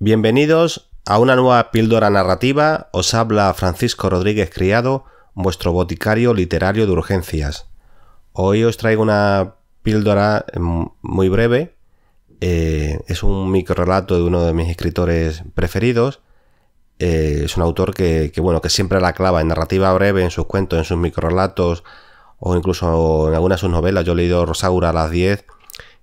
Bienvenidos a una nueva píldora narrativa. Os habla Francisco Rodríguez Criado, vuestro boticario literario de urgencias. Hoy os traigo una píldora em, muy breve. Eh, es un microrelato de uno de mis escritores preferidos. Eh, es un autor que, bueno, que siempre la clava en narrativa breve, en sus cuentos, en sus microrelatos o incluso en algunas de sus novelas. Yo he leído Rosaura a las 10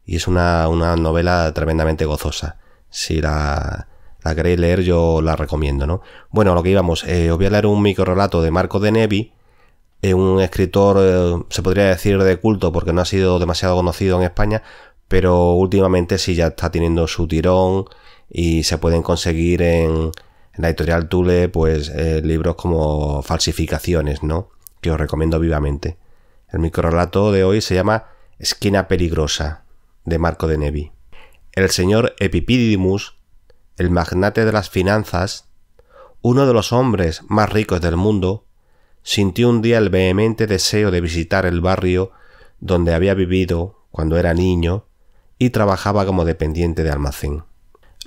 y es una novela tremendamente gozosa si la, queréis leer yo la recomiendo, ¿no? Bueno, lo que íbamos, eh, os voy a leer un micro relato de Marco de Nevi, eh, un escritor, eh, se podría decir, de culto porque no ha sido demasiado conocido en España, pero últimamente sí ya está teniendo su tirón y se pueden conseguir en, la editorial Tule pues libros como falsificaciones, ¿no? Que os recomiendo vivamente. El relato de hoy se llama Esquina Peligrosa, de Marco de Nevi el señor Epipidimus, el magnate de las finanzas, uno de los hombres más ricos del mundo, sintió un día el vehemente deseo de visitar el barrio donde había vivido cuando era niño y trabajaba como dependiente de almacén.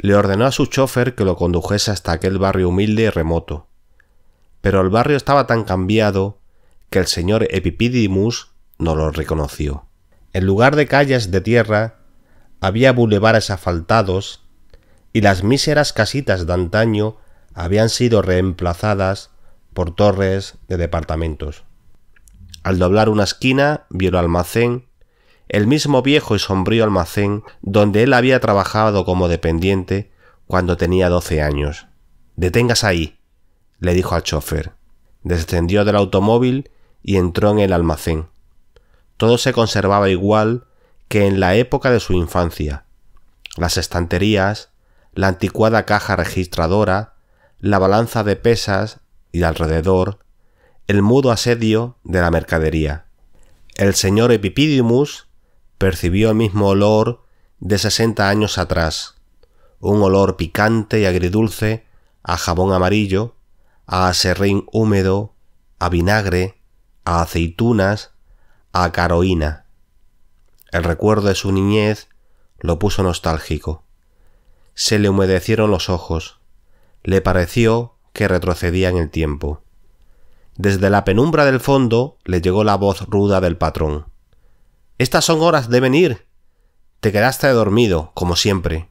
Le ordenó a su chofer que lo condujese hasta aquel barrio humilde y remoto. Pero el barrio estaba tan cambiado que el señor Epipidimus no lo reconoció. En lugar de calles de tierra, había bulevares asfaltados y las míseras casitas de antaño habían sido reemplazadas por torres de departamentos. Al doblar una esquina vio el almacén, el mismo viejo y sombrío almacén donde él había trabajado como dependiente cuando tenía doce años. Detengas ahí, le dijo al chofer. Descendió del automóvil y entró en el almacén. Todo se conservaba igual que en la época de su infancia. Las estanterías, la anticuada caja registradora, la balanza de pesas y alrededor, el mudo asedio de la mercadería. El señor Epipidimus percibió el mismo olor de sesenta años atrás, un olor picante y agridulce a jabón amarillo, a aserrín húmedo, a vinagre, a aceitunas, a caroína. El recuerdo de su niñez lo puso nostálgico. Se le humedecieron los ojos. Le pareció que retrocedía en el tiempo. Desde la penumbra del fondo le llegó la voz ruda del patrón. Estas son horas de venir. Te quedaste dormido, como siempre.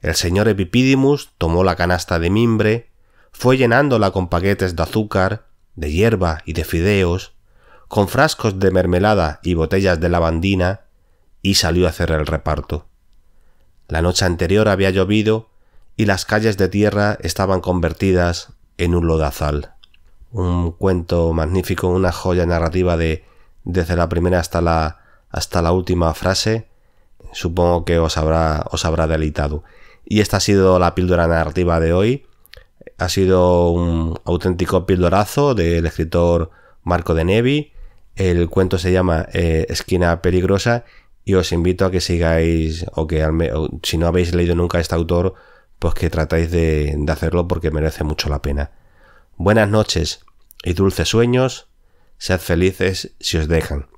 El señor Epipidimus tomó la canasta de mimbre, fue llenándola con paquetes de azúcar, de hierba y de fideos, con frascos de mermelada y botellas de lavandina, y salió a hacer el reparto. La noche anterior había llovido y las calles de tierra estaban convertidas en un lodazal. Un cuento magnífico, una joya narrativa de desde la primera hasta la hasta la última frase. Supongo que os habrá os habrá deleitado. Y esta ha sido la píldora narrativa de hoy. Ha sido un auténtico píldorazo del escritor Marco de Nevi. El cuento se llama eh, Esquina Peligrosa y os invito a que sigáis o que si no habéis leído nunca a este autor, pues que tratáis de, de hacerlo porque merece mucho la pena. Buenas noches y dulces sueños, sed felices si os dejan.